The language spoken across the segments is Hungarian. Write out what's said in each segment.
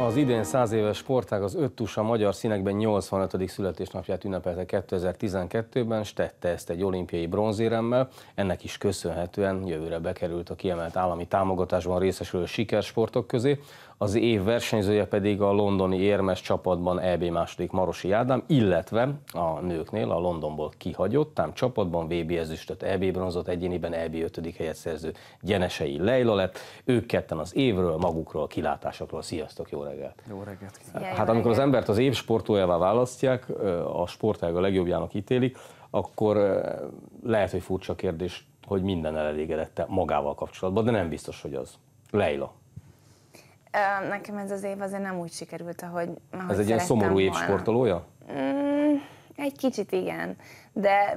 Az idén száz éves sportág az öt a magyar színekben 85. születésnapját ünnepelte 2012-ben, és tette ezt egy olimpiai bronzéremmel. Ennek is köszönhetően jövőre bekerült a kiemelt állami támogatásban részesülő sikersportok közé az év versenyzője pedig a londoni érmes csapatban EB második Marosi Ádám, illetve a nőknél a Londonból kihagyott, tám csapatban VB ezüstöt, EB bronzot, egyéniben EB 5. helyet szerző Gyenesei Leila lett. Ők ketten az évről, magukról, kilátásokról. Sziasztok, jó reggelt! Jó reggelt! hát amikor az embert az év sportolójává választják, a sportág a legjobbjának ítélik, akkor lehet, hogy furcsa kérdés, hogy minden elégedette magával kapcsolatban, de nem biztos, hogy az. Leila, Nekem ez az év azért nem úgy sikerült, ahogy ahogy Ez egy ilyen szomorú év sportolója? Mm, egy kicsit igen, de,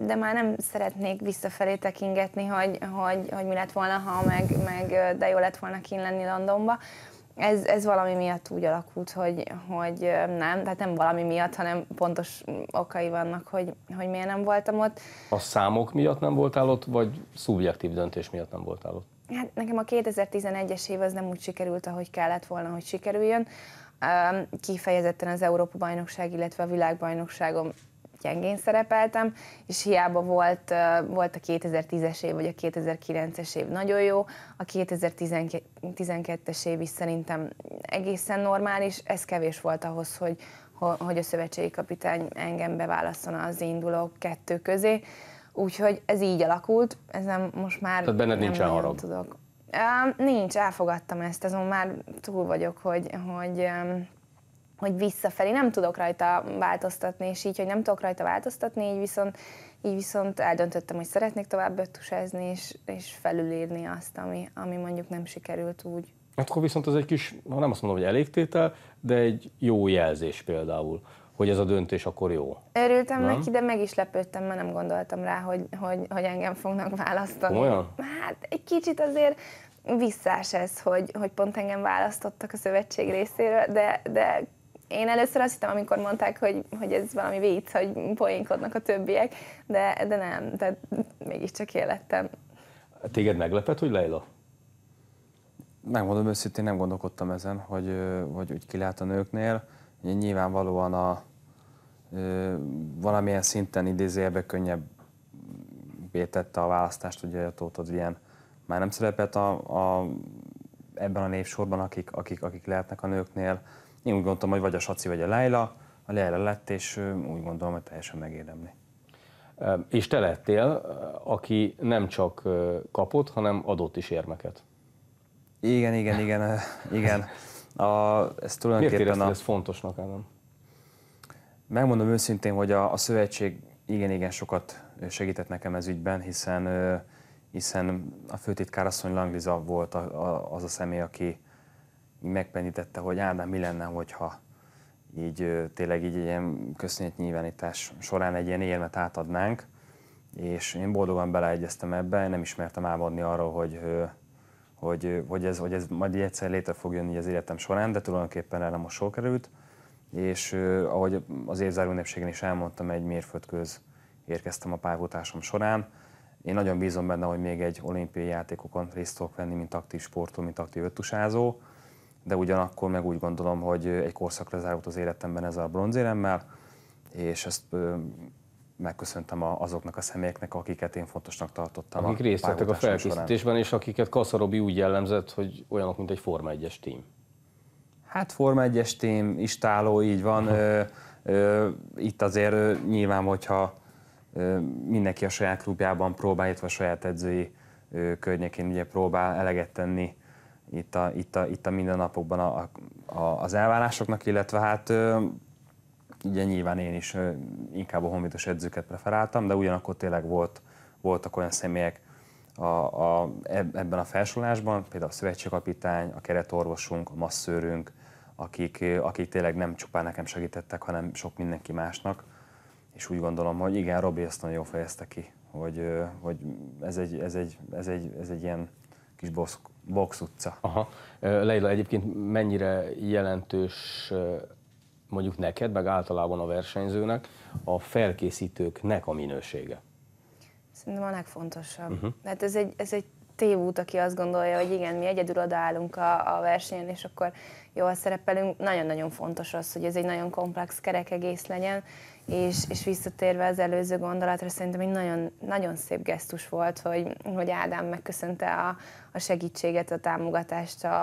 de már nem szeretnék visszafelé tekingetni, hogy, hogy, hogy mi lett volna, ha meg, meg de jó lett volna kint lenni Londonba. Ez, ez valami miatt úgy alakult, hogy, hogy nem, tehát nem valami miatt, hanem pontos okai vannak, hogy, hogy miért nem voltam ott. A számok miatt nem voltál ott, vagy szubjektív döntés miatt nem voltál ott? Hát nekem a 2011-es év az nem úgy sikerült, ahogy kellett volna, hogy sikerüljön. Kifejezetten az Európa-bajnokság, illetve a világbajnokságom gyengén szerepeltem, és hiába volt, volt a 2010-es év, vagy a 2009-es év nagyon jó, a 2012-es év is szerintem egészen normális, ez kevés volt ahhoz, hogy, hogy a szövetségi kapitány engem beválasszon az indulók kettő közé. Úgyhogy ez így alakult, ez nem most már... Tehát benned nem nincsen harag? Tudok. Um, nincs, elfogadtam ezt, azon már túl vagyok, hogy, hogy um, hogy visszafelé nem tudok rajta változtatni, és így, hogy nem tudok rajta változtatni, így viszont, így viszont eldöntöttem, hogy szeretnék tovább öttusázni, és, és felülírni azt, ami, ami mondjuk nem sikerült úgy. Akkor viszont ez egy kis, nem azt mondom, hogy elégtétel, de egy jó jelzés például hogy ez a döntés akkor jó. Örültem neki, de meg is lepődtem, mert nem gondoltam rá, hogy, hogy, hogy engem fognak választani. Olyan? Hát egy kicsit azért visszás ez, hogy, hogy pont engem választottak a szövetség részéről, de, de én először azt hittem, amikor mondták, hogy, hogy ez valami vicc, hogy poénkodnak a többiek, de, de nem, tehát mégiscsak élettem. Téged meglepett, hogy Leila? Megmondom őszintén, nem gondolkodtam ezen, hogy, hogy úgy kilát a nőknél nyilvánvalóan a ö, valamilyen szinten idézőjelbe könnyebb vétette a választást, ugye ott az ilyen már nem szerepelt a, a, ebben a névsorban, akik, akik, akik lehetnek a nőknél. Én úgy gondolom, hogy vagy a Saci, vagy a Leila. A Leila lett, és úgy gondolom, hogy teljesen megérdemli. És te lettél, aki nem csak kapott, hanem adott is érmeket. Igen, igen, igen, igen. A, ez tulajdonképpen Miért érezted a... ez fontosnak, Ádám? Megmondom őszintén, hogy a, a szövetség igen-igen sokat segített nekem ez ügyben, hiszen, hiszen a asszony Langliza volt a, a, az a személy, aki megpenítette, hogy Ádám, mi lenne, hogyha így tényleg így egy ilyen nyilvánítás során egy ilyen érmet átadnánk, és én boldogan beleegyeztem ebbe, nem ismertem álmodni arról, hogy hogy, hogy, ez, hogy ez majd egyszer létre fog jönni az életem során, de tulajdonképpen erre most sor került, és ahogy az évzáró ünnepségen is elmondtam, egy mérföldköz érkeztem a pályafutásom során. Én nagyon bízom benne, hogy még egy olimpiai játékokon részt tudok venni, mint aktív sportó, mint aktív öttusázó, de ugyanakkor meg úgy gondolom, hogy egy korszak lezárult az életemben ezzel a bronzéremmel, és ezt megköszöntem azoknak a személyeknek, akiket én fontosnak tartottam. Akik részt vettek a felkészítésben, során. és akiket Kaszarobi úgy jellemzett, hogy olyanok, mint egy Forma 1-es tím. Hát Forma 1-es tím, istáló, így van. ö, ö, itt azért ö, nyilván, hogyha ö, mindenki a saját klubjában próbál, itt a saját edzői ö, környékén ugye próbál eleget tenni itt a, itt a, itt a mindennapokban a, a, a, az elvárásoknak, illetve hát ö, ugye nyilván én is inkább a honvédos edzőket preferáltam, de ugyanakkor tényleg volt, voltak olyan személyek a, a, ebben a felsorolásban, például a szövetségkapitány, a keretorvosunk, a masszőrünk, akik, akik tényleg nem csupán nekem segítettek, hanem sok mindenki másnak. És úgy gondolom, hogy igen, Robi ezt nagyon jól fejezte ki, hogy, hogy ez, egy, ez, egy, ez, egy, ez egy ilyen kis box, box utca. Aha. Leila, egyébként mennyire jelentős mondjuk neked, meg általában a versenyzőnek, a felkészítőknek a minősége? Szerintem a legfontosabb. Uh-huh. Hát ez egy, ez egy tévút, aki azt gondolja, hogy igen, mi egyedül odaállunk a, a versenyen, és akkor jól szerepelünk. Nagyon-nagyon fontos az, hogy ez egy nagyon komplex kerekegész legyen, és, és visszatérve az előző gondolatra, szerintem egy nagyon, nagyon szép gesztus volt, hogy, hogy Ádám megköszönte a, a segítséget, a támogatást, a,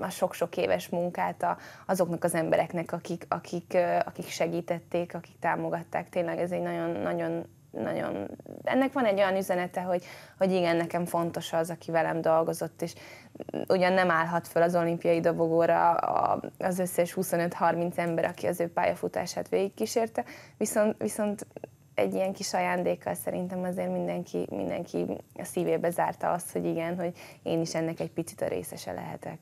a sok-sok éves munkát a, azoknak az embereknek, akik, akik, akik segítették, akik támogatták. Tényleg ez egy nagyon, nagyon nagyon, ennek van egy olyan üzenete, hogy, hogy igen, nekem fontos az, aki velem dolgozott, és ugyan nem állhat föl az olimpiai dobogóra az összes 25-30 ember, aki az ő pályafutását végigkísérte, viszont, viszont egy ilyen kis ajándékkal szerintem azért mindenki, mindenki a szívébe zárta azt, hogy igen, hogy én is ennek egy picit a részese lehetek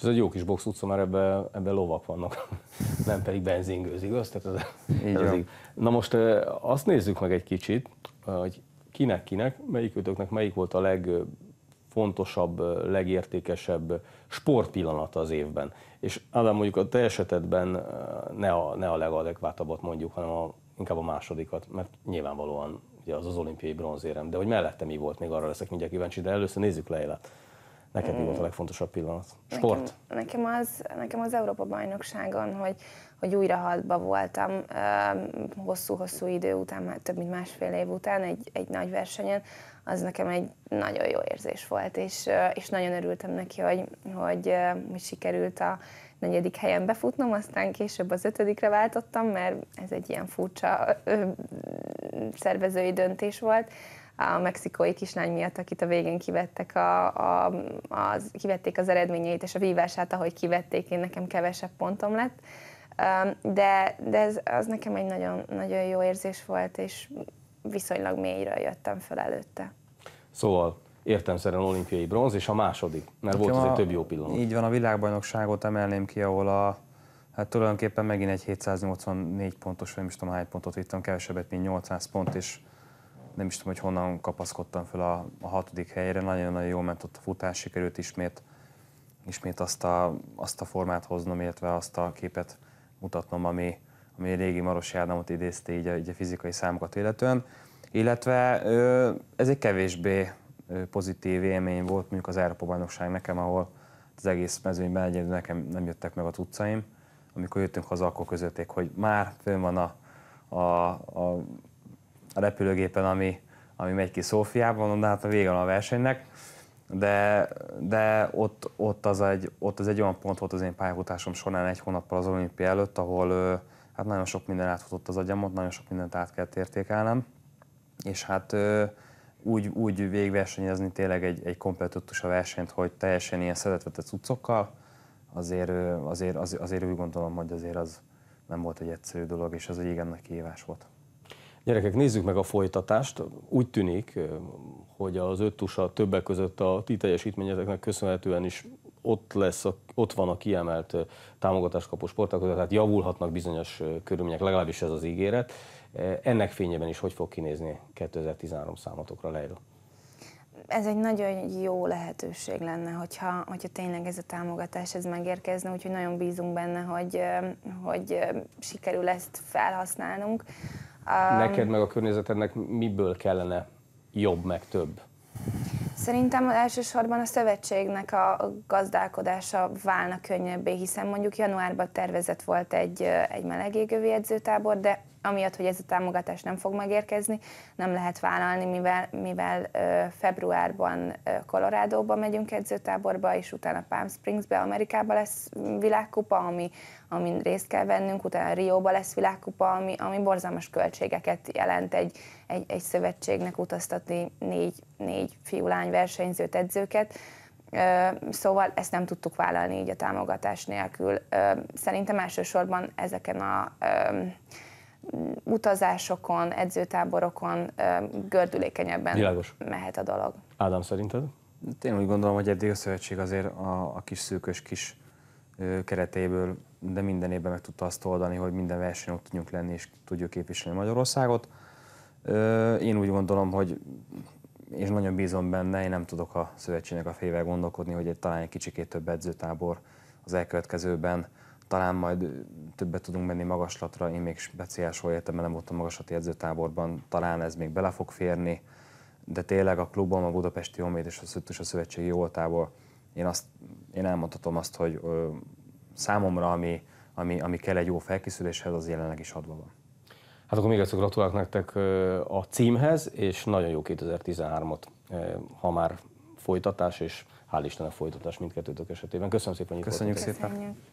ez egy jó kis box utca, mert ebben ebbe lovak vannak, nem pedig benzingőz, igaz? Tehát ez, Így ez így. Na most azt nézzük meg egy kicsit, hogy kinek-kinek, melyikőtöknek melyik volt a legfontosabb, legértékesebb sportpillanata az évben. És Ádám, mondjuk a te esetedben ne a, ne a legadekvátabbat mondjuk, hanem a, inkább a másodikat, mert nyilvánvalóan ugye az az olimpiai bronzérem, de hogy mellette mi volt, még arra leszek mindjárt kíváncsi, de először nézzük Leilát. Neked mi volt a mm. legfontosabb pillanat? Sport? Nekem, nekem, az, nekem az Európa bajnokságon, hogy, hogy újra hatba voltam hosszú-hosszú idő után, már több mint másfél év után egy, egy nagy versenyen, az nekem egy nagyon jó érzés volt, és, és nagyon örültem neki, hogy, hogy, hogy sikerült a negyedik helyen befutnom, aztán később az ötödikre váltottam, mert ez egy ilyen furcsa ö, szervezői döntés volt, a mexikói kislány miatt, akit a végén kivettek a, a, a, kivették az eredményeit és a vívását, ahogy kivették, én nekem kevesebb pontom lett. De, de ez, az nekem egy nagyon, nagyon jó érzés volt, és viszonylag mélyről jöttem fel előtte. Szóval értelmszerűen olimpiai bronz, és a második, mert Nekem volt egy több jó pillanat. Így van, a világbajnokságot emelném ki, ahol a, hát tulajdonképpen megint egy 784 pontos, vagy nem is tudom hány pontot vittem, kevesebbet, mint 800 pont, és nem is tudom, hogy honnan kapaszkodtam fel a, a hatodik helyre, nagyon-nagyon jól ment ott a futás, sikerült ismét, ismét azt, a, azt a formát hoznom, illetve azt a képet mutatnom, ami, ami a régi Marosi Ádámot idézte így a, így a fizikai számokat illetően. Illetve ez egy kevésbé pozitív élmény volt mondjuk az Európa bajnokság nekem, ahol az egész mezőnyben egyedül nekem nem jöttek meg a utcaim. Amikor jöttünk haza, akkor közötték, hogy már fönn van a, a, a a repülőgépen, ami, ami megy ki Szófiában, de hát a vége a versenynek. De, de ott, ott, az egy, ott az egy olyan pont volt az én pályafutásom során egy hónappal az olimpia előtt, ahol hát nagyon sok minden átfutott az agyamot, nagyon sok mindent át kellett értékelnem, és hát úgy, úgy végversenyezni tényleg egy, egy kompletottus a versenyt, hogy teljesen ilyen szedetvetett cuccokkal, azért, azért, azért, azért úgy gondolom, hogy azért az nem volt egy egyszerű dolog, és az egy igen nagy kihívás volt. Gyerekek, nézzük meg a folytatást. Úgy tűnik, hogy az tusa többek között a ti teljesítményeteknek köszönhetően is ott, lesz a, ott van a kiemelt támogatás kapó sportákozat, tehát javulhatnak bizonyos körülmények, legalábbis ez az ígéret. Ennek fényében is hogy fog kinézni 2013 számotokra, Leila? ez egy nagyon jó lehetőség lenne, hogyha, hogyha tényleg ez a támogatás ez megérkezne, úgyhogy nagyon bízunk benne, hogy, hogy sikerül ezt felhasználnunk. Um, Neked meg a környezetednek miből kellene jobb, meg több? Szerintem elsősorban a szövetségnek a gazdálkodása válna könnyebbé, hiszen mondjuk januárban tervezett volt egy, egy melegégövő edzőtábor, de amiatt, hogy ez a támogatás nem fog megérkezni, nem lehet vállalni, mivel, mivel februárban Colorado-ba megyünk edzőtáborba, és utána Palm Springsbe, Amerikába lesz világkupa, ami, amin részt kell vennünk, utána Rióba lesz világkupa, ami, ami borzalmas költségeket jelent egy, egy, egy szövetségnek utaztatni négy, négy fiú-lány versenyzőt, edzőket. Szóval ezt nem tudtuk vállalni így a támogatás nélkül. Szerintem elsősorban ezeken a utazásokon, edzőtáborokon gördülékenyebben Világos. mehet a dolog. Ádám, szerinted? Hát én úgy gondolom, hogy eddig a szövetség azért a, a kis szűkös kis keretéből, de minden évben meg tudta azt oldani, hogy minden versenyen ott tudjunk lenni és tudjuk képviselni Magyarországot. Én úgy gondolom, hogy és nagyon bízom benne, én nem tudok a szövetségnek a fével gondolkodni, hogy egy, talán egy kicsikét több edzőtábor az elkövetkezőben talán majd többet tudunk menni magaslatra, én még speciális értem, mert nem voltam magaslati edzőtáborban, talán ez még bele fog férni, de tényleg a klubom, a Budapesti Honvéd és a Szöttus a Szövetségi Oltából, én, azt, én elmondhatom azt, hogy ö, számomra, ami, ami, ami kell egy jó felkészüléshez, az jelenleg is adva van. Hát akkor még egyszer gratulálok nektek a címhez, és nagyon jó 2013-ot, ha már folytatás, és hál' Istennek folytatás mindkettőtök esetében. Köszönöm szépen, hogy Köszönjük szépen. Köszönjük.